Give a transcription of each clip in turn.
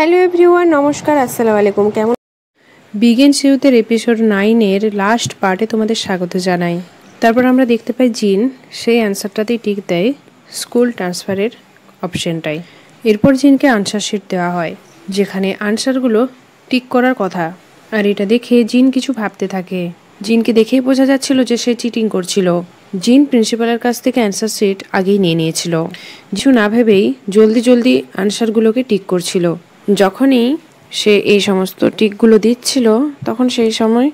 hello everyone নমস্কার আসসালামু আলাইকুম কেমন বিগেন শিউতের এপিসোড নাইনের লাস্ট পার্টে তোমাদের স্বাগত জানাই তারপর আমরা দেখতে পাই জিন সেই অ্যান্সারটাতেই টিক দেয় স্কুল ট্রান্সফারের অপশনটাই এরপর জিনকে আনসার শিট দেওয়া হয় যেখানে আনসারগুলো টিক করার কথা আর এটা দেখে জিন কিছু ভাবতে থাকে জিনকে দেখেই বোঝা যাচ্ছিল যে সে চিটিং করছিল জিন প্রিন্সিপালের কাছ থেকে অ্যান্সার শিট আগেই নিয়ে নিয়েছিল কিছু না ভেবেই জলদি জলদি আনসারগুলোকে টিক করছিল যখনই সে এই সমস্ত টিকগুলো দিচ্ছিল তখন সেই সময়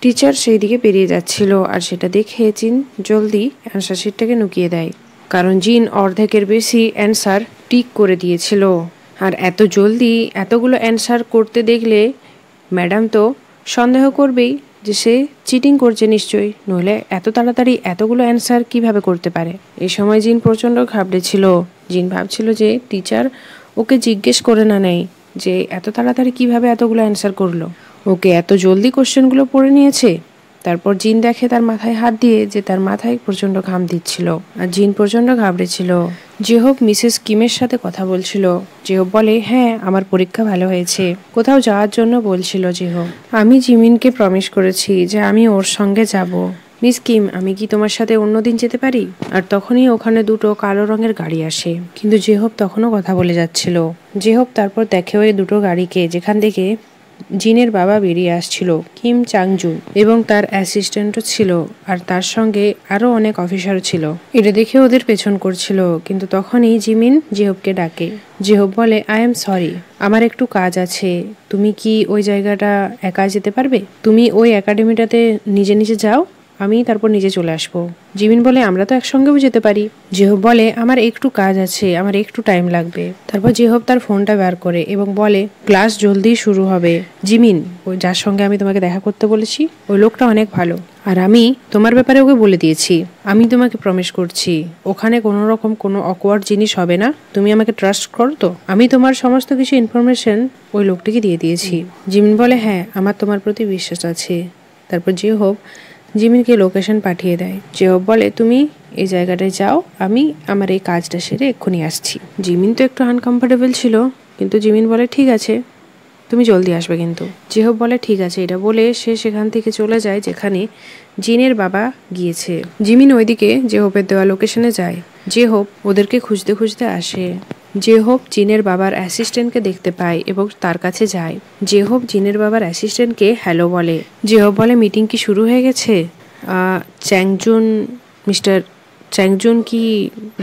টিচার সেই দিকে পেরিয়ে যাচ্ছিল আর সেটা দেখে জিন জলদি অ্যান্সার শিটটাকে নুকিয়ে দেয় কারণ জিন অর্ধেকের বেশি অ্যান্সার টিক করে দিয়েছিল আর এত জলদি এতগুলো অ্যান্সার করতে দেখলে ম্যাডাম তো সন্দেহ করবেই যে সে চিটিং করছে নিশ্চয়ই নইলে এত তাড়াতাড়ি এতগুলো অ্যান্সার কিভাবে করতে পারে এই সময় জিন প্রচণ্ড ঘাবড়েছিল জিন ভাবছিল যে টিচার ওকে জিজ্ঞেস করে না নেয় যে এত তাড়াতাড়ি কিভাবে এতগুলো অ্যান্সার করলো ওকে এত জলদি কোশ্চেনগুলো পড়ে নিয়েছে তারপর জিন দেখে তার মাথায় হাত দিয়ে যে তার মাথায় প্রচণ্ড ঘাম দিচ্ছিল আর জিন প্রচণ্ড ঘাবড়েছিল যে হোক মিসেস কিমের সাথে কথা বলছিল হোক বলে হ্যাঁ আমার পরীক্ষা ভালো হয়েছে কোথাও যাওয়ার জন্য বলছিল হোক আমি জিমিনকে প্রমিস করেছি যে আমি ওর সঙ্গে যাব মিস কিম আমি কি তোমার সাথে অন্য দিন যেতে পারি আর তখনই ওখানে দুটো কালো রঙের গাড়ি আসে কিন্তু জেহব তখনও কথা বলে যাচ্ছিল জেহব তারপর দেখে ওই দুটো গাড়িকে যেখান থেকে জিনের বাবা বেরিয়ে আসছিল কিম চাংজু এবং তার অ্যাসিস্ট্যান্টও ছিল আর তার সঙ্গে আরও অনেক অফিসারও ছিল এটা দেখে ওদের পেছন করছিল কিন্তু তখনই জিমিন জেহবকে ডাকে জেহব বলে আই এম সরি আমার একটু কাজ আছে তুমি কি ওই জায়গাটা একা যেতে পারবে তুমি ওই একাডেমিটাতে নিজে নিজে যাও আমি তারপর নিজে চলে আসব জিমিন বলে আমরা তো একসঙ্গেও যেতে পারি জেহব বলে আমার একটু কাজ আছে আমার একটু টাইম লাগবে তারপর জেহব তার ফোনটা বার করে এবং বলে ক্লাস জলদি শুরু হবে জিমিন ওই যার সঙ্গে আমি তোমাকে দেখা করতে বলেছি ওই লোকটা অনেক ভালো আর আমি তোমার ব্যাপারে ওকে বলে দিয়েছি আমি তোমাকে প্রমিস করছি ওখানে কোনো রকম কোনো অকওয়ার্ড জিনিস হবে না তুমি আমাকে ট্রাস্ট করো তো আমি তোমার সমস্ত কিছু ইনফরমেশন ওই লোকটিকে দিয়ে দিয়েছি জিমিন বলে হ্যাঁ আমার তোমার প্রতি বিশ্বাস আছে তারপর যে হোক জিমিনকে লোকেশন পাঠিয়ে দেয় জেব বলে তুমি এই জায়গাটায় যাও আমি আমার এই কাজটা সেরে এক্ষুনি আসছি জিমিন তো একটু আনকমফোর্টেবল ছিল কিন্তু জিমিন বলে ঠিক আছে তুমি জলদি আসবে কিন্তু জেহব বলে ঠিক আছে এটা বলে সে সেখান থেকে চলে যায় যেখানে জিনের বাবা গিয়েছে জিমিন ওইদিকে জেহবের দেওয়া লোকেশনে যায় জেহব ওদেরকে খুঁজতে খুঁজতে আসে যে হোক জিনের বাবার অ্যাসিস্ট্যান্টকে দেখতে পায় এবং তার কাছে যায় যে হোক জিনের বাবার অ্যাসিস্ট্যান্টকে হ্যালো বলে যে হোক বলে মিটিং কি শুরু হয়ে গেছে চ্যাংজুন মিস্টার চ্যাংজুন কি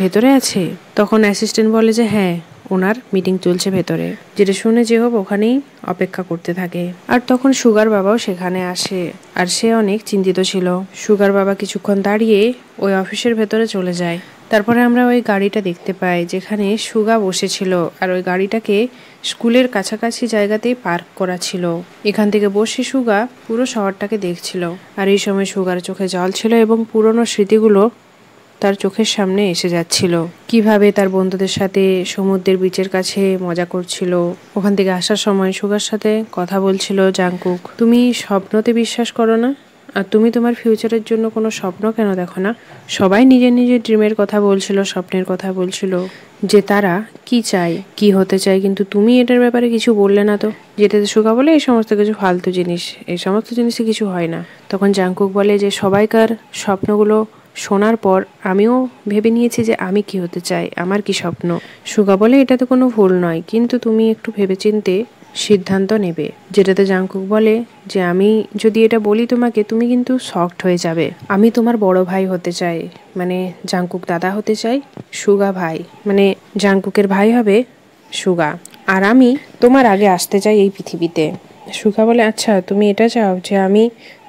ভেতরে আছে তখন অ্যাসিস্ট্যান্ট বলে যে হ্যাঁ ওনার মিটিং চলছে ভেতরে যেটা শুনে যে হোক ওখানেই অপেক্ষা করতে থাকে আর তখন সুগার বাবাও সেখানে আসে আর সে অনেক চিন্তিত ছিল সুগার বাবা কিছুক্ষণ দাঁড়িয়ে ওই অফিসের ভেতরে চলে যায় তারপরে আমরা ওই গাড়িটা দেখতে পাই যেখানে সুগা বসেছিল আর ওই গাড়িটাকে স্কুলের কাছাকাছি জায়গাতেই পার্ক করা ছিল এখান থেকে বসে সুগা পুরো শহরটাকে দেখছিল আর এই সময় সুগার চোখে জল ছিল এবং পুরনো স্মৃতিগুলো তার চোখের সামনে এসে যাচ্ছিল কিভাবে তার বন্ধুদের সাথে সমুদ্রের বিচের কাছে মজা করছিল ওখান থেকে আসার সময় সুগার সাথে কথা বলছিল জাংকুক তুমি স্বপ্নতে বিশ্বাস করো না আর তুমি তোমার ফিউচারের জন্য কোনো স্বপ্ন কেন দেখো না সবাই নিজের নিজের ড্রিমের কথা বলছিল স্বপ্নের কথা বলছিল যে তারা কি চায় কি হতে চায় কিন্তু তুমি এটার ব্যাপারে কিছু বললে না তো যেটাতে সুগা বলে এই সমস্ত কিছু ফালতু জিনিস এই সমস্ত জিনিসে কিছু হয় না তখন জাংকুক বলে যে সবাইকার স্বপ্নগুলো শোনার পর আমিও ভেবে নিয়েছি যে আমি কি হতে চাই আমার কি স্বপ্ন সুগা বলে এটাতে কোনো ভুল নয় কিন্তু তুমি একটু ভেবেচিন্তে সিদ্ধান্ত নেবে যেটাতে জাংকুক বলে যে আমি যদি এটা বলি তোমাকে তুমি কিন্তু শক্ট হয়ে যাবে আমি তোমার বড় ভাই হতে চাই মানে জাংকুক দাদা হতে চাই সুগা ভাই মানে জাংকুকের ভাই হবে সুগা আর আমি তোমার আগে আসতে চাই এই পৃথিবীতে সুগা বলে আচ্ছা তুমি এটা চাও যে আমি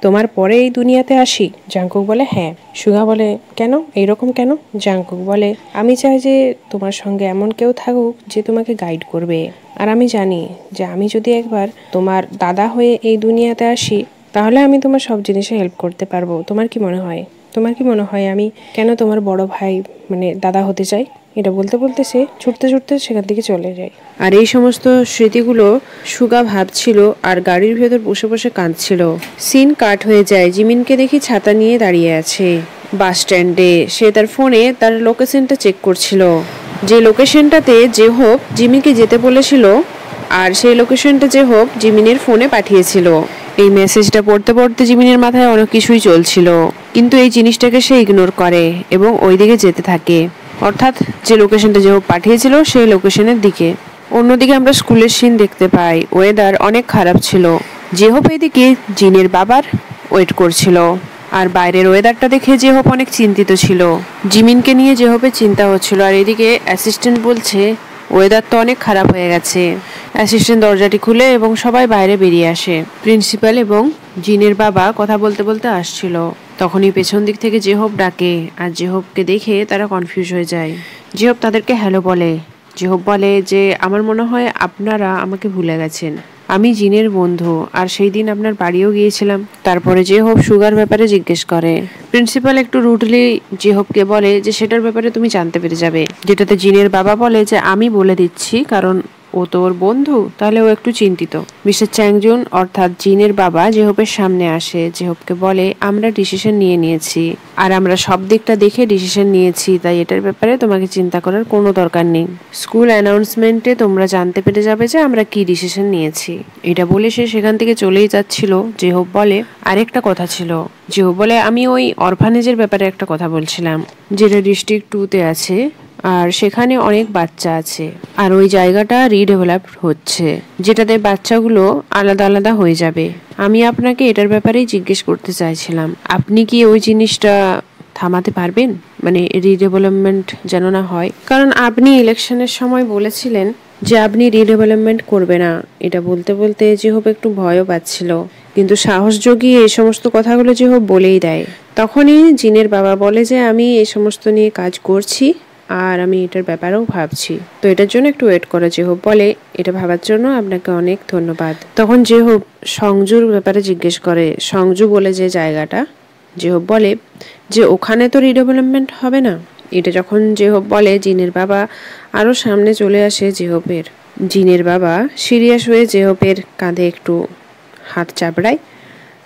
তোমার পরে এই দুনিয়াতে আসি জাঙ্কুক বলে হ্যাঁ সুগা বলে কেন এইরকম কেন জাঙ্কুক বলে আমি চাই যে তোমার সঙ্গে এমন কেউ থাকুক যে তোমাকে গাইড করবে আর আমি জানি যে আমি যদি একবার তোমার দাদা হয়ে এই দুনিয়াতে আসি তাহলে আমি তোমার সব জিনিসে হেল্প করতে পারবো তোমার কি মনে হয় তোমার কি মনে হয় আমি কেন তোমার বড় ভাই মানে দাদা হতে চাই এটা বলতে বলতে সে ছুটতে ছুটতে সেখান থেকে চলে যায় আর এই সমস্ত স্মৃতিগুলো সুগা ভাবছিল আর গাড়ির ভেতর বসে বসে কাঁদছিল সিন কাট হয়ে যায় জিমিনকে দেখি ছাতা নিয়ে দাঁড়িয়ে আছে বাস স্ট্যান্ডে সে তার ফোনে তার লোকেশনটা চেক করছিল যে লোকেশনটাতে যে হোক জিমিকে যেতে বলেছিল আর সেই লোকেশনটা যে হোক জিমিনের ফোনে পাঠিয়েছিল এই মেসেজটা পড়তে পড়তে জিমিনের মাথায় অনেক কিছুই চলছিল কিন্তু এই জিনিসটাকে সে ইগনোর করে এবং ওইদিকে যেতে থাকে অর্থাৎ যে লোকেশনটা যে পাঠিয়েছিল সেই লোকেশনের দিকে অন্যদিকে আমরা স্কুলের সিন দেখতে পাই ওয়েদার অনেক খারাপ ছিল জেহোপ এদিকে জিনের বাবার ওয়েট করছিল আর বাইরের ওয়েদারটা দেখে জেহোপ অনেক চিন্তিত ছিল জিমিনকে নিয়ে জেহোপের চিন্তা হচ্ছিল আর এদিকে অ্যাসিস্ট্যান্ট বলছে ওয়েদার তো অনেক খারাপ হয়ে গেছে অ্যাসিস্ট্যান্ট দরজাটি খুলে এবং সবাই বাইরে বেরিয়ে আসে প্রিন্সিপাল এবং জিনের বাবা কথা বলতে বলতে আসছিল তখনই পেছন দিক থেকে জেহব ডাকে আর জেহবকে দেখে তারা কনফিউজ হয়ে যায় জেহব তাদেরকে হ্যালো বলে জেহব বলে যে আমার মনে হয় আপনারা আমাকে ভুলে গেছেন আমি জিনের বন্ধু আর সেই দিন আপনার বাড়িও গিয়েছিলাম তারপরে জেহব সুগার ব্যাপারে জিজ্ঞেস করে প্রিন্সিপাল একটু রুটলি জেহবকে বলে যে সেটার ব্যাপারে তুমি জানতে পেরে যাবে যেটাতে জিনের বাবা বলে যে আমি বলে দিচ্ছি কারণ ও তো ওর বন্ধু তাহলে ও একটু চিন্তিত মিস্টার চ্যাংজুন অর্থাৎ জিনের বাবা জেহবের সামনে আসে জেহবকে বলে আমরা ডিসিশন নিয়ে নিয়েছি আর আমরা সব দিকটা দেখে ডিসিশন নিয়েছি তাই এটার ব্যাপারে তোমাকে চিন্তা করার কোনো দরকার নেই স্কুল অ্যানাউন্সমেন্টে তোমরা জানতে পেরে যাবে যে আমরা কি ডিসিশন নিয়েছি এটা বলে সে সেখান থেকে চলেই যাচ্ছিল জেহব বলে আরেকটা কথা ছিল জেহব বলে আমি ওই অরফানেজের ব্যাপারে একটা কথা বলছিলাম যেটা ডিস্ট্রিক্ট টুতে আছে আর সেখানে অনেক বাচ্চা আছে আর ওই জায়গাটা রিডেভেলপ হচ্ছে যেটাতে বাচ্চাগুলো আলাদা আলাদা হয়ে যাবে আমি আপনাকে এটার ব্যাপারেই জিজ্ঞেস করতে চাইছিলাম আপনি কি ওই জিনিসটা থামাতে পারবেন মানে রিডেভেলপমেন্ট যেন না হয় কারণ আপনি ইলেকশনের সময় বলেছিলেন যে আপনি রিডেভেলপমেন্ট করবে না এটা বলতে বলতে হোক একটু ভয়ও পাচ্ছিল কিন্তু সাহস যোগী এই সমস্ত কথাগুলো যেহব বলেই দেয় তখনই জিনের বাবা বলে যে আমি এই সমস্ত নিয়ে কাজ করছি আর আমি এটার ব্যাপারেও ভাবছি তো এটার জন্য একটু ওয়েট করা হোক বলে এটা ভাবার জন্য আপনাকে অনেক ধন্যবাদ তখন যে হোক সংজুর ব্যাপারে জিজ্ঞেস করে সংজু বলে যে জায়গাটা যে হোক বলে যে ওখানে তো রিডেভেলপমেন্ট হবে না এটা যখন যে হোক বলে জিনের বাবা আরও সামনে চলে আসে জেহবের জিনের বাবা সিরিয়াস হয়ে জেহবের কাঁধে একটু হাত চাপড়ায়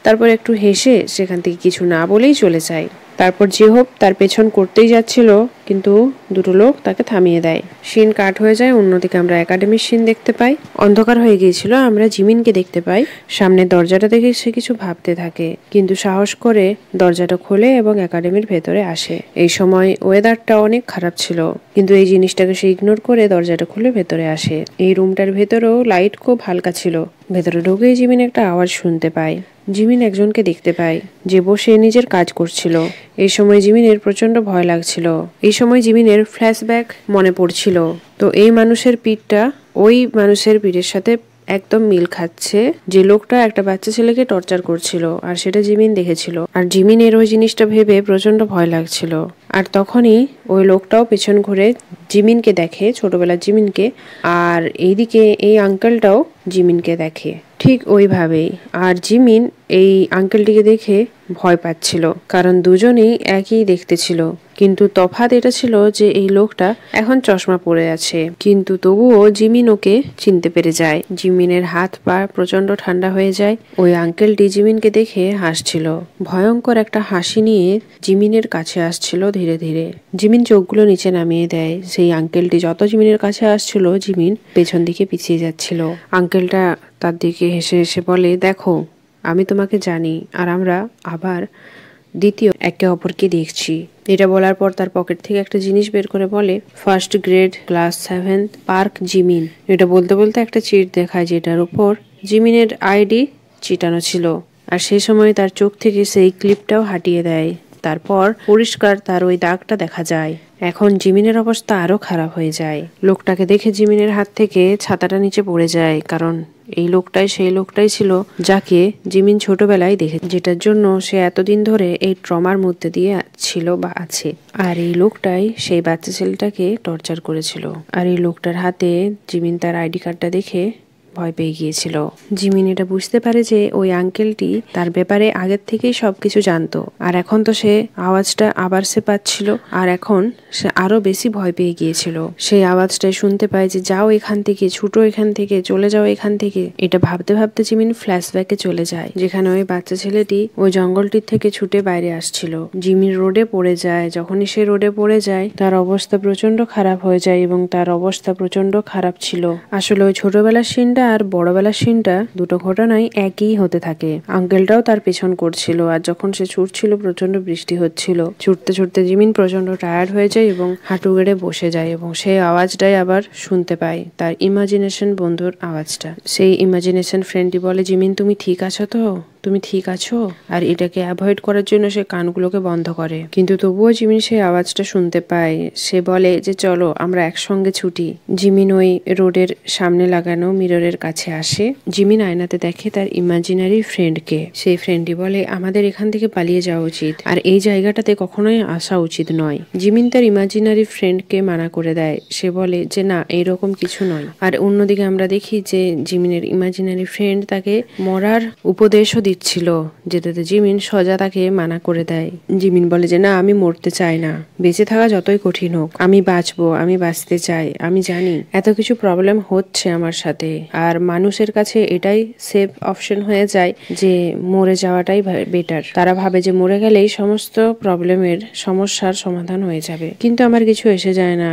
তারপর একটু হেসে সেখান থেকে কিছু না বলেই চলে যায় তারপর জেহব তার পেছন করতেই যাচ্ছিল কিন্তু দুটো লোক তাকে থামিয়ে দেয় সিন কাট হয়ে যায় অন্যদিকে আমরা একাডেমির সিন দেখতে পাই অন্ধকার হয়ে গিয়েছিল আমরা জিমিনকে দেখতে পাই সামনে দরজাটা দেখে সে কিছু ভাবতে থাকে কিন্তু সাহস করে দরজাটা খোলে এবং একাডেমির ভেতরে আসে এই সময় ওয়েদারটা অনেক খারাপ ছিল কিন্তু এই জিনিসটাকে সে ইগনোর করে দরজাটা খুলে ভেতরে আসে এই রুমটার ভেতরেও লাইট খুব হালকা ছিল ভেতরে ঢুকেই জিমিন একটা আওয়াজ শুনতে পায় জিমিন একজনকে দেখতে পায় যে বসে নিজের কাজ করছিল এই সময় জিমিনের প্রচন্ড ভয় লাগছিল এই সময় জিমিনের ফ্ল্যাশব্যাক মনে পড়ছিল তো এই মানুষের পিঠটা ওই মানুষের পিঠের সাথে একদম মিল খাচ্ছে যে লোকটা একটা বাচ্চা ছেলেকে টর্চার করছিল আর সেটা জিমিন দেখেছিল আর জিমিন এর ওই জিনিসটা ভেবে প্রচন্ড ভয় লাগছিল আর তখনই ওই লোকটাও পেছন ঘুরে জিমিনকে দেখে ছোটবেলা জিমিনকে আর এইদিকে এই আঙ্কেলটাও জিমিনকে দেখে ঠিক ওইভাবেই আর জিমিন এই আঙ্কেলটিকে দেখে ভয় পাচ্ছিল কারণ দুজনেই একই দেখতে ছিল কিন্তু তফাত এটা ছিল যে এই লোকটা এখন চশমা পরে আছে কিন্তু তবুও জিমিন ওকে চিনতে পেরে যায় জিমিনের হাত পা প্রচন্ড ঠান্ডা হয়ে যায় ওই আঙ্কেলটি জিমিনকে দেখে হাসছিল ভয়ঙ্কর একটা হাসি নিয়ে জিমিনের কাছে আসছিল ধীরে ধীরে জিমিন চোখগুলো নিচে নামিয়ে দেয় সেই আঙ্কেলটি যত জিমিনের কাছে আসছিল জিমিন পেছন দিকে পিছিয়ে যাচ্ছিল আঙ্কেলটা তার দিকে হেসে হেসে বলে দেখো আমি তোমাকে জানি আর আমরা আবার দ্বিতীয় একে অপরকে দেখছি এটা বলার পর তার পকেট থেকে একটা জিনিস বের করে বলে first grade class seven Park Jimin এটা বলতে বলতে একটা চিট দেখায় যেটার উপর জিমিনের আইডি চিটানো ছিল আর সেই সময় তার চোখ থেকে সেই ক্লিপটাও হাটিয়ে দেয় তারপর পরিষ্কার তার ওই দাগটা দেখা যায় এখন জিমিনের অবস্থা আরও খারাপ হয়ে যায় লোকটাকে দেখে জিমিনের হাত থেকে ছাতাটা নিচে পড়ে যায় কারণ এই লোকটাই সেই লোকটাই ছিল যাকে জিমিন ছোটবেলায় দেখে যেটার জন্য সে এতদিন ধরে এই ট্রমার মধ্যে দিয়ে ছিল বা আছে আর এই লোকটাই সেই বাচ্চা ছেলেটাকে টর্চার করেছিল আর এই লোকটার হাতে জিমিন তার আইডি কার্ডটা দেখে ভয় পেয়ে গিয়েছিল জিমিন এটা বুঝতে পারে যে ওই আঙ্কেলটি তার ব্যাপারে আগের থেকেই সবকিছু জানতো আর এখন তো সে আওয়াজটা আবার সে পাচ্ছিল আর এখন সে আরো বেশি ভয় পেয়ে গিয়েছিল সেই আওয়াজটাই শুনতে পায় যে যাও এখান থেকে ছুটো এখান থেকে চলে যাও এখান থেকে এটা ভাবতে ভাবতে জিমিন ফ্ল্যাশব্যাকে চলে যায় যেখানে ওই বাচ্চা ছেলেটি ওই জঙ্গলটির থেকে ছুটে বাইরে আসছিল জিমিন রোডে পড়ে যায় যখনই সে রোডে পড়ে যায় তার অবস্থা প্রচন্ড খারাপ হয়ে যায় এবং তার অবস্থা প্রচন্ড খারাপ ছিল আসলে ওই ছোটবেলার সিনটা আর বড়বেলার সিনটা দুটো ঘটনাই একই হতে থাকে আঙ্কেলটাও তার পেছন করছিল আর যখন সে ছুটছিল প্রচন্ড বৃষ্টি হচ্ছিল ছুটতে ছুটতে জিমিন প্রচন্ড টায়ার্ড হয়ে যায় এবং হাঁটু গেড়ে বসে যায় এবং সেই আওয়াজটাই আবার শুনতে পায় তার ইমাজিনেশন বন্ধুর আওয়াজটা সেই ইমাজিনেশন ফ্রেন্ডটি বলে জিমিন তুমি ঠিক আছো তো তুমি ঠিক আছো আর এটাকে অ্যাভয়েড করার জন্য সে কানগুলোকে বন্ধ করে কিন্তু তবুও জিমিন সেই আওয়াজটা শুনতে পায় সে বলে যে চলো আমরা একসঙ্গে ছুটি জিমিন ওই রোডের সামনে লাগানো মিররের কাছে আসে জিমিন আয়নাতে দেখে তার ইমাজিনারি ফ্রেন্ডকে সেই ফ্রেন্ডটি বলে আমাদের এখান থেকে পালিয়ে যাওয়া উচিত আর এই জায়গাটাতে কখনোই আসা উচিত নয় জিমিন তার ইমাজিনারি ফ্রেন্ডকে মানা করে দেয় সে বলে যে না এরকম কিছু নয় আর অন্যদিকে আমরা দেখি যে জিমিনের ইমাজিনারি ফ্রেন্ড তাকে মরার উপদেশও দিচ্ছে দিচ্ছিল যেতে জিমিন সজা তাকে মানা করে দেয় জিমিন বলে যে না আমি মরতে চাই না বেঁচে থাকা যতই কঠিন হোক আমি বাঁচবো আমি বাঁচতে চাই আমি জানি এত কিছু প্রবলেম হচ্ছে আমার সাথে আর মানুষের কাছে এটাই সেফ অপশন হয়ে যায় যে মরে যাওয়াটাই বেটার তারা ভাবে যে মরে গেলেই সমস্ত প্রবলেমের সমস্যার সমাধান হয়ে যাবে কিন্তু আমার কিছু এসে যায় না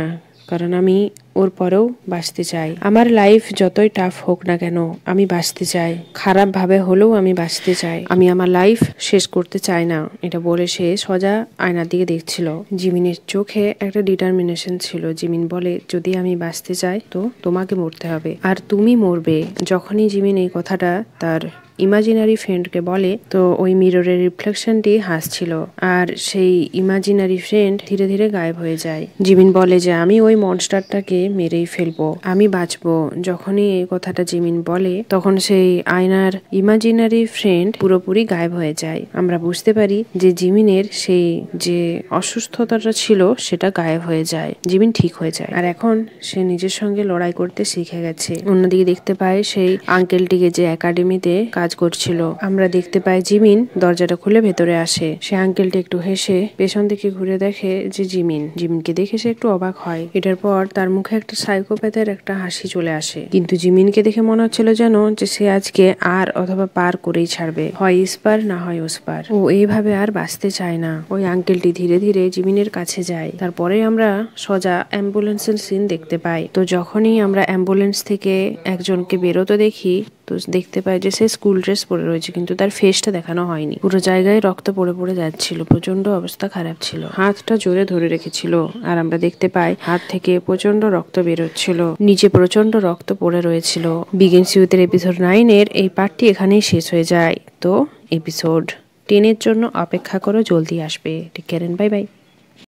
কারণ আমি ওর পরেও বাঁচতে চাই আমার লাইফ যতই টাফ হোক না কেন আমি বাঁচতে চাই খারাপভাবে হলেও আমি বাঁচতে চাই আমি আমার লাইফ শেষ করতে চাই না এটা বলে সে সজা আয়নার দিকে দেখছিল জিমিনের চোখে একটা ডিটারমিনেশন ছিল জিমিন বলে যদি আমি বাঁচতে চাই তো তোমাকে মরতে হবে আর তুমি মরবে যখনই জিমিন এই কথাটা তার ইমাজিনারি ফ্রেন্ডকে বলে তো ওই মিররের রিফ্লেকশনটি হাসছিল আর সেই ইমাজিনারি ফ্রেন্ড ধীরে ধীরে গায়েব হয়ে যায় জিমিন বলে যে আমি ওই মনস্টারটাকে মেরেই ফেলবো আমি বাঁচবো যখনই এই কথাটা জিমিন বলে তখন সেই আয়নার ইমাজিনারি ফ্রেন্ড পুরোপুরি গায়েব হয়ে যায় আমরা বুঝতে পারি যে জিমিনের সেই যে অসুস্থতাটা ছিল সেটা গায়েব হয়ে যায় জিমিন ঠিক হয়ে যায় আর এখন সে নিজের সঙ্গে লড়াই করতে শিখে গেছে অন্যদিকে দেখতে পায় সেই আঙ্কেলটিকে যে একাডেমিতে কাজ কাজ করছিল আমরা দেখতে পাই জিমিন দরজাটা খুলে ভেতরে আসে সে আঙ্কেলটি একটু হেসে পেছন দিকে ঘুরে দেখে যে জিমিন জিমিনকে দেখে সে একটু অবাক হয় এটার পর তার মুখে একটা সাইকোপ্যাথের একটা হাসি চলে আসে কিন্তু জিমিনকে দেখে মনে হচ্ছিল যেন যে সে আজকে আর অথবা পার করেই ছাড়বে হয় ইস্পার না হয় ওসপার ও এইভাবে আর বাঁচতে চায় না ওই আঙ্কেলটি ধীরে ধীরে জিমিনের কাছে যায় তারপরে আমরা সজা অ্যাম্বুলেন্সের সিন দেখতে পাই তো যখনই আমরা অ্যাম্বুলেন্স থেকে একজনকে বেরোতে দেখি তো দেখতে পাই যে সে স্কুল ড্রেস পরে রয়েছে কিন্তু তার ফেসটা দেখানো হয়নি পুরো জায়গায় রক্ত পড়ে পড়ে যাচ্ছিল প্রচন্ড অবস্থা খারাপ ছিল হাতটা জোরে ধরে রেখেছিল আর আমরা দেখতে পাই হাত থেকে প্রচন্ড রক্ত বেরোচ্ছিল নিচে প্রচন্ড রক্ত পড়ে রয়েছিল বিগিন সিউতের এপিসোড নাইন এর এই পার্টটি এখানেই শেষ হয়ে যায় তো এপিসোড টেনের জন্য অপেক্ষা করো জলদি আসবে ঠিক বাই বাই